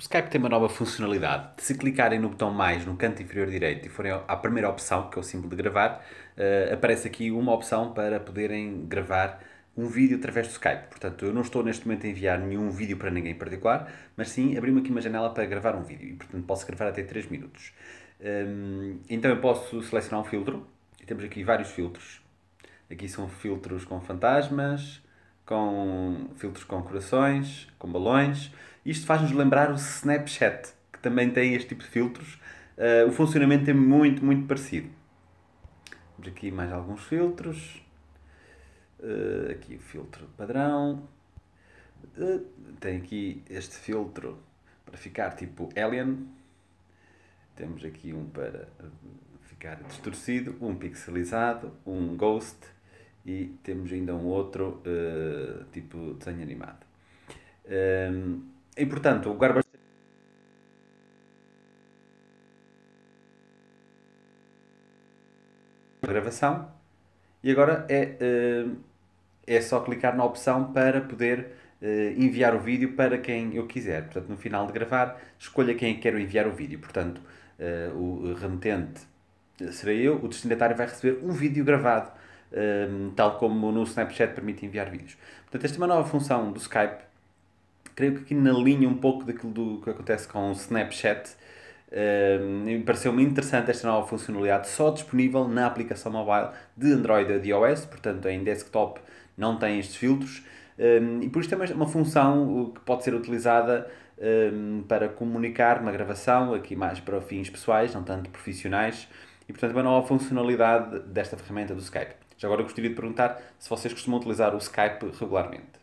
O Skype tem uma nova funcionalidade. Se clicarem no botão mais no canto inferior direito e forem à primeira opção, que é o símbolo de gravar, uh, aparece aqui uma opção para poderem gravar um vídeo através do Skype. Portanto, eu não estou neste momento a enviar nenhum vídeo para ninguém em particular, mas sim abri-me aqui uma janela para gravar um vídeo e, portanto, posso gravar até 3 minutos. Um, ehm, então, eu posso selecionar um filtro e temos aqui vários filtros. Aqui são filtros com fantasmas, com filtros com corações, com balões. Isto faz-nos lembrar o Snapchat, que também tem este tipo de filtros. Uh, o funcionamento é muito, muito parecido. temos aqui mais alguns filtros. Uh, aqui o filtro padrão. Uh, tem aqui este filtro para ficar tipo alien. Temos aqui um para ficar distorcido, um pixelizado, um ghost e temos ainda um outro uh, tipo desenho animado. Um, e portanto, o Garbage gravação e agora é, eh, é só clicar na opção para poder eh, enviar o vídeo para quem eu quiser. Portanto, no final de gravar, escolha quem é quero enviar o vídeo. Portanto, eh, o remetente será eu, o destinatário vai receber um vídeo gravado, tal como no Snapchat permite enviar vídeos. Portanto, esta é uma nova função do Skype creio que na linha um pouco daquilo do, que acontece com o Snapchat, um, ehm, pareceu-me interessante esta nova funcionalidade só disponível na aplicação mobile de Android e de iOS, portanto em desktop não tem estes filtros. Um, ehm, e por isto é uma, uma função que pode ser utilizada um, ehm, para comunicar uma gravação, aqui mais para fins pessoais, não tanto profissionais, e portanto é uma nova funcionalidade desta ferramenta do Skype. Já agora gostaria de perguntar se vocês costumam utilizar o Skype regularmente.